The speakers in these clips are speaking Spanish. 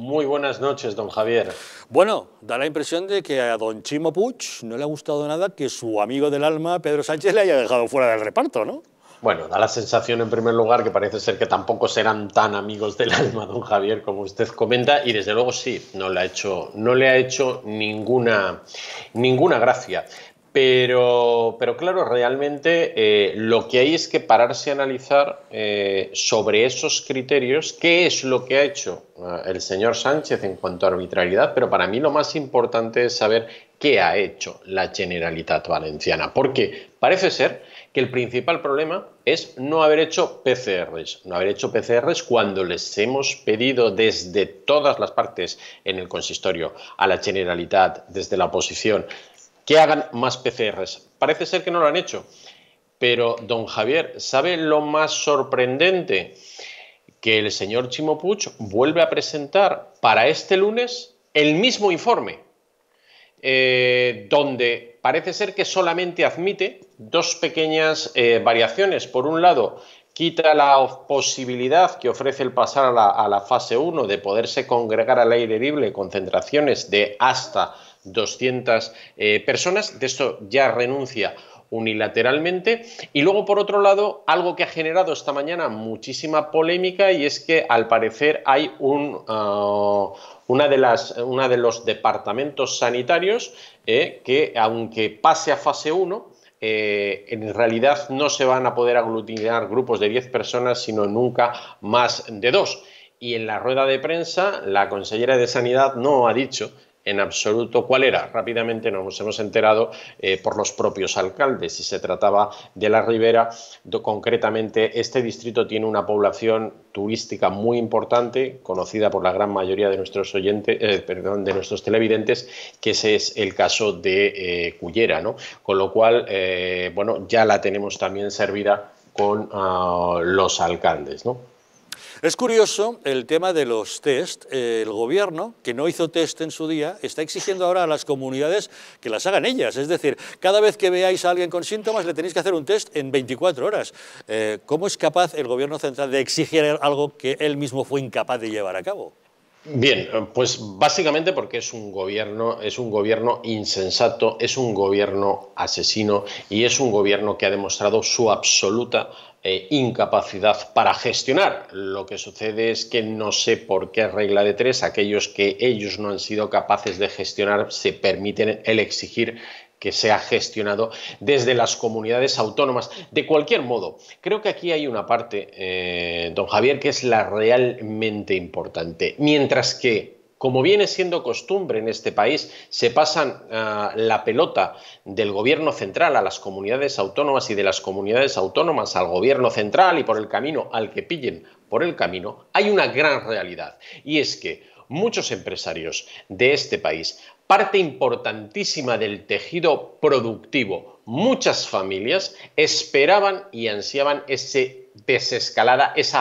Muy buenas noches, don Javier. Bueno, da la impresión de que a don Chimo puch no le ha gustado nada que su amigo del alma, Pedro Sánchez, le haya dejado fuera del reparto, ¿no? Bueno, da la sensación en primer lugar que parece ser que tampoco serán tan amigos del alma, don Javier, como usted comenta, y desde luego sí, no le ha hecho, no le ha hecho ninguna, ninguna gracia. Pero, pero claro, realmente eh, lo que hay es que pararse a analizar eh, sobre esos criterios qué es lo que ha hecho eh, el señor Sánchez en cuanto a arbitrariedad, pero para mí lo más importante es saber qué ha hecho la Generalitat Valenciana, porque parece ser que el principal problema es no haber hecho PCRs, no haber hecho PCRs cuando les hemos pedido desde todas las partes en el consistorio, a la Generalitat, desde la oposición, que hagan más PCRs. Parece ser que no lo han hecho, pero don Javier, ¿sabe lo más sorprendente? Que el señor Chimopuch vuelve a presentar para este lunes el mismo informe, eh, donde parece ser que solamente admite dos pequeñas eh, variaciones. Por un lado, quita la posibilidad que ofrece el pasar a la, fase 1 de poderse congregar al aire herible concentraciones de hasta 200 eh, personas. De esto ya renuncia unilateralmente. Y luego, por otro lado, algo que ha generado esta mañana muchísima polémica y es que al parecer hay un, ah, una, de una, de los departamentos sanitarios eh, que, aunque pase a fase 1, eh, en realidad no se van a poder aglutinar grupos de 10 personas, sino nunca más de dos. Y en la rueda de prensa, la consellera de Sanidad no ha dicho en absoluto cuál era. Rápidamente nos hemos enterado eh, por los propios alcaldes. Si se trataba de la Ribera, concretamente este distrito tiene una población turística muy importante, conocida por la gran mayoría de nuestros oyentes, eh, perdón, de nuestros televidentes, que ese es el caso de eh, Cullera, ¿no? Con lo cual, bueno, ya la tenemos también servida con ah, los alcaldes, ¿no? Es curioso el tema de los test. El gobierno, que no hizo test en su día, está exigiendo ahora a las comunidades que las hagan ellas. Es decir, cada vez que veáis a alguien con síntomas le tenéis que hacer un test en 24 horas. Eh, ¿Cómo es capaz el gobierno central de exigir algo que él mismo fue incapaz de llevar a cabo? Bien, pues básicamente porque es un gobierno, es un gobierno insensato, es un gobierno asesino y es un gobierno que ha demostrado su absoluta eh, incapacidad para gestionar. Lo que sucede es que no sé por qué regla de tres aquellos que ellos no han sido capaces de gestionar se permiten el exigir que sea gestionado desde las comunidades autónomas. De cualquier modo, creo que aquí hay una parte, eh, don Javier, que es la realmente importante. Mientras que, como viene siendo costumbre en este país, se pasan ah, la pelota del gobierno central a las comunidades autónomas y de las comunidades autónomas al gobierno central y por el camino al que pillen por el camino, hay una gran realidad. Y es que muchos empresarios de este país, parte importantísima del tejido productivo, muchas familias esperaban y ansiaban ese desescalada, ese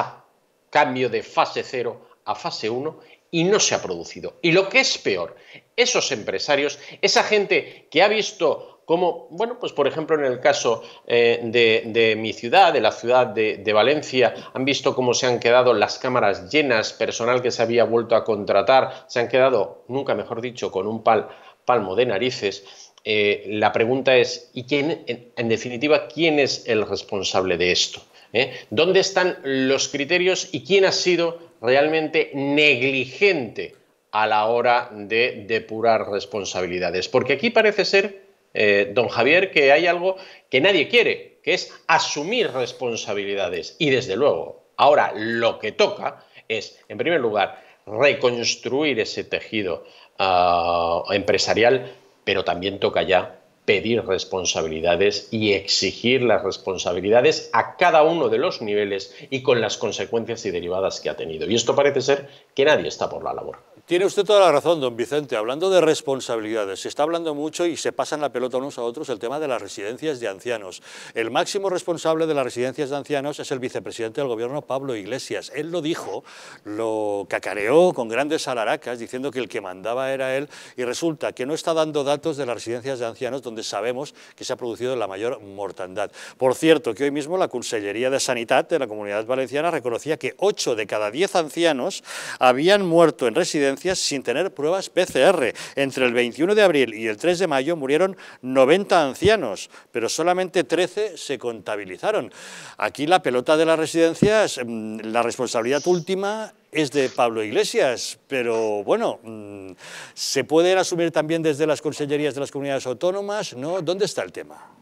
cambio de fase 0 a fase 1 y no se ha producido. Y lo que es peor, esos empresarios, esa gente que ha visto como, bueno, pues por ejemplo en el caso eh, de, mi ciudad, de la ciudad de, Valencia, han visto cómo se han quedado las cámaras llenas, personal que se había vuelto a contratar, se han quedado, nunca mejor dicho, con un palmo de narices. Eh, la pregunta es, ¿y quién, en, definitiva, quién es el responsable de esto? ¿Eh? ¿Dónde están los criterios y quién ha sido realmente negligente a la hora de depurar responsabilidades? Porque aquí parece ser eh, don Javier, que hay algo que nadie quiere, que es asumir responsabilidades. Y desde luego, ahora lo que toca es, en primer lugar, reconstruir ese tejido ah, empresarial, pero también toca ya pedir responsabilidades y exigir las responsabilidades a cada uno de los niveles y con las consecuencias y derivadas que ha tenido. Y esto parece ser que nadie está por la labor. Tiene usted toda la razón, don Vicente. Hablando de responsabilidades, se está hablando mucho y se pasan la pelota unos a otros el tema de las residencias de ancianos. El máximo responsable de las residencias de ancianos es el vicepresidente del gobierno, Pablo Iglesias. Él lo dijo, lo cacareó con grandes alaracas, diciendo que el que mandaba era él, y resulta que no está dando datos de las residencias de ancianos donde sabemos que se ha producido la mayor mortandad. Por cierto, que hoy mismo la Consellería de Sanidad de la Comunidad Valenciana reconocía que 8 de cada 10 ancianos habían muerto en residencias sin tener pruebas PCR. Entre el 21 de abril y el 3 de mayo murieron 90 ancianos, pero solamente 13 se contabilizaron. Aquí la pelota de las residencias, mm, la responsabilidad última es de Pablo Iglesias, pero bueno, mm, ¿se puede asumir también desde las consellerías de las comunidades autónomas? ¿No? ¿Dónde está el tema?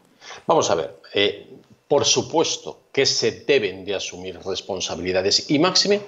Vamos a ver, eh, por supuesto que se deben de asumir responsabilidades y máxime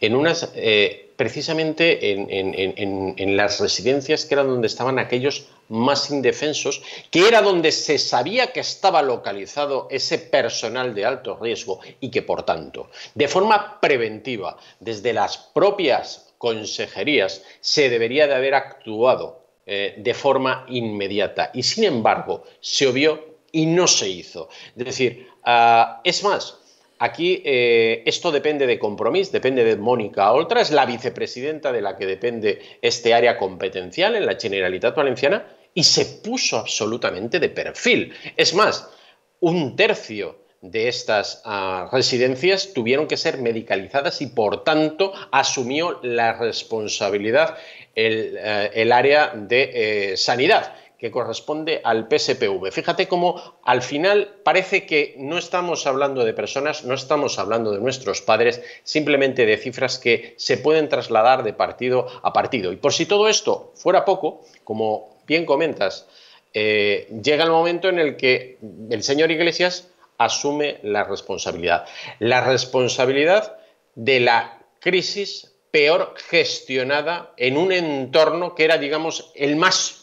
en unas eh, precisamente en, las residencias que eran donde estaban aquellos más indefensos, que era donde se sabía que estaba localizado ese personal de alto riesgo y que, por tanto, de forma preventiva, desde las propias consejerías, se debería de haber actuado eh, de forma inmediata. Y, sin embargo, se obvió y no se hizo. Es decir, ah, es más, Aquí eh, esto depende de compromiso, depende de Mónica Oltra, es la vicepresidenta de la que depende este área competencial en la Generalitat Valenciana y se puso absolutamente de perfil. Es más, un tercio de estas ah, residencias tuvieron que ser medicalizadas y por tanto asumió la responsabilidad el, eh, área de eh, sanidad que corresponde al PSPV. Fíjate cómo al final parece que no estamos hablando de personas, no estamos hablando de nuestros padres, simplemente de cifras que se pueden trasladar de partido a partido. Y por si todo esto fuera poco, como bien comentas, eh, llega el momento en el que el señor Iglesias asume la responsabilidad. La responsabilidad de la crisis peor gestionada en un entorno que era, digamos, el más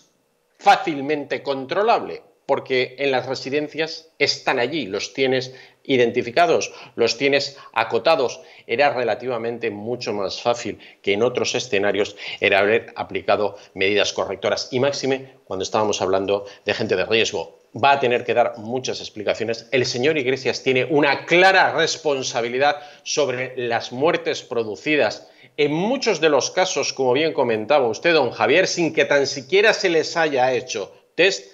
fácilmente controlable, porque en las residencias están allí, los tienes identificados, los tienes acotados. Era relativamente mucho más fácil que en otros escenarios era haber aplicado medidas correctoras y máxime cuando estábamos hablando de gente de riesgo. Va a tener que dar muchas explicaciones. El señor Iglesias tiene una clara responsabilidad sobre las muertes producidas en muchos de los casos, como bien comentaba usted, don Javier, sin que tan siquiera se les haya hecho test,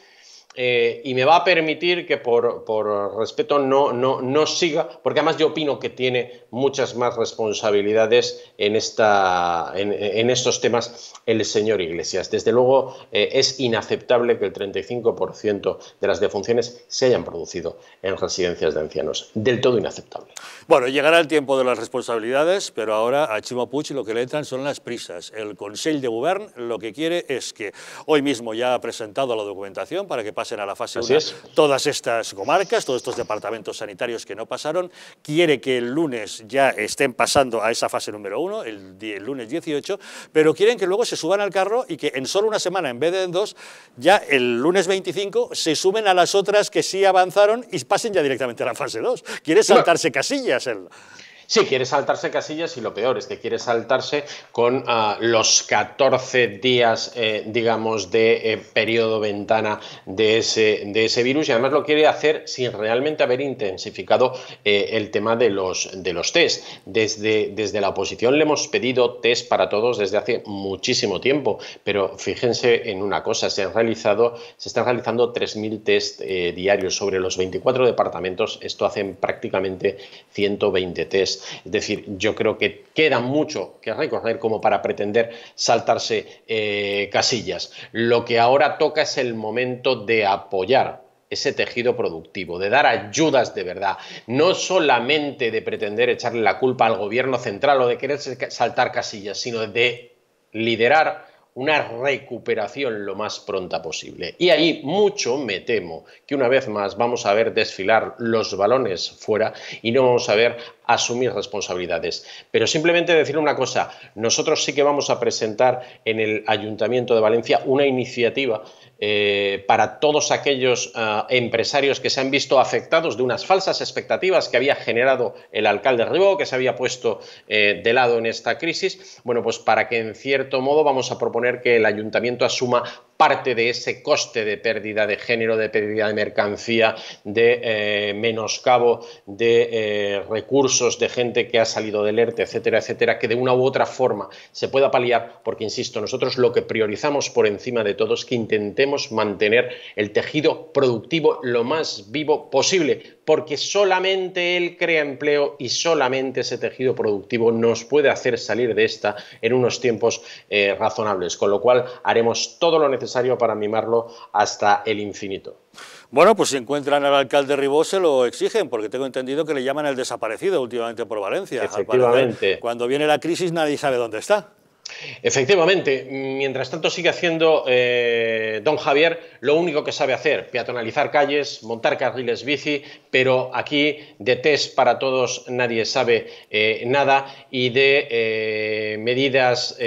eh, y me va a permitir que por, por respeto no, no, no, siga, porque además yo opino que tiene muchas más responsabilidades en, esta, en, en estos temas el señor Iglesias. Desde luego eh, es inaceptable que el 35% de las defunciones se hayan producido en residencias de ancianos. Del todo inaceptable. Bueno, llegará el tiempo de las responsabilidades, pero ahora a Chimo lo que le entran son las prisas. El Consejo de Govern lo que quiere es que hoy mismo ya ha presentado la documentación para que pase pasen a la fase 1 todas estas comarcas, todos estos departamentos sanitarios que no pasaron. Quiere que el lunes ya estén pasando a esa fase número 1, el, lunes 18, pero quieren que luego se suban al carro y que en solo una semana, en vez de en dos, ya el lunes 25 se sumen a las otras que sí avanzaron y pasen ya directamente a la fase 2. Quiere saltarse casillas El... Sí, quiere saltarse casillas y lo peor es que quiere saltarse con ah, los 14 días, eh, digamos, de eh, periodo ventana de ese, de ese virus y además lo quiere hacer sin realmente haber intensificado eh, el tema de los, de los test. Desde, desde la oposición le hemos pedido test para todos desde hace muchísimo tiempo, pero fíjense en una cosa, se, realizado, se están realizando 3.000 test diarios sobre los 24 departamentos, esto hacen prácticamente 120 test. Es decir, yo creo que queda mucho que recorrer como para pretender saltarse eh, casillas. Lo que ahora toca es el momento de apoyar ese tejido productivo, de dar ayudas de verdad, no solamente de pretender echarle la culpa al gobierno central o de querer saltar casillas, sino de liderar una recuperación lo más pronta posible. Y ahí mucho me temo que una vez más vamos a ver desfilar los balones fuera y no vamos a ver asumir responsabilidades. Pero simplemente decir una cosa, nosotros sí que vamos a presentar en el Ayuntamiento de Valencia una iniciativa eh, para todos aquellos eh, empresarios que se han visto afectados de unas falsas expectativas que había generado el alcalde Ribó, que se había puesto eh, de lado en esta crisis. Bueno, pues para que en cierto modo vamos a proponer que el ayuntamiento asuma parte de ese coste de pérdida de género, de pérdida de mercancía, de menoscabo de recursos, de gente que ha salido del ERTE, etcétera, etcétera, que de una u otra forma se pueda paliar, porque, insisto, nosotros lo que priorizamos por encima de todo es que intentemos mantener el tejido productivo lo más vivo posible, porque solamente él crea empleo y solamente ese tejido productivo nos puede hacer salir de esta en unos tiempos eh, razonables, con lo cual haremos todo lo necesario para mimarlo hasta el infinito. Bueno, pues si encuentran al alcalde Ribó se lo exigen, porque tengo entendido que le llaman el desaparecido últimamente por Valencia. Efectivamente. cuando viene la crisis nadie sabe dónde está. Efectivamente, mientras tanto sigue haciendo eh, don Javier lo único que sabe hacer, peatonalizar calles, montar carriles bici, pero aquí de test para todos nadie sabe eh, nada y de eh, medidas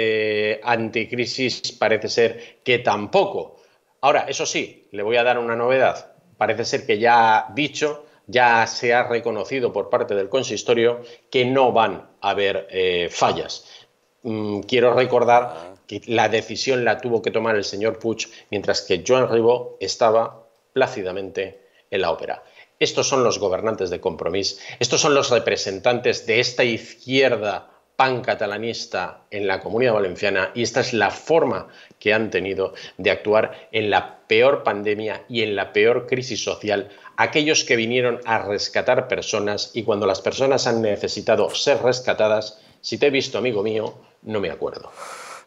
anticrisis parece ser que tampoco. Ahora, eso sí, le voy a dar una novedad. Parece ser que ya ha dicho ya se ha reconocido por parte del consistorio que no van a haber fallas. Mm, quiero recordar ah. que la decisión la tuvo que tomar el señor Puch, mientras que Joan Ribó estaba plácidamente en la ópera. Estos son los gobernantes de compromiso. estos son los representantes de esta izquierda Pan catalanista en la comunidad valenciana y esta es la forma que han tenido de actuar en la peor pandemia y en la peor crisis social aquellos que vinieron a rescatar personas y cuando las personas han necesitado ser rescatadas, si te he visto amigo mío, no me acuerdo.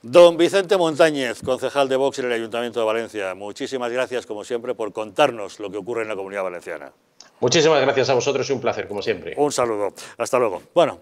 Don Vicente Montañez, concejal de Vox en el Ayuntamiento de Valencia, muchísimas gracias como siempre por contarnos lo que ocurre en la comunidad valenciana. Muchísimas gracias a vosotros y un placer como siempre. Un saludo, hasta luego. Bueno,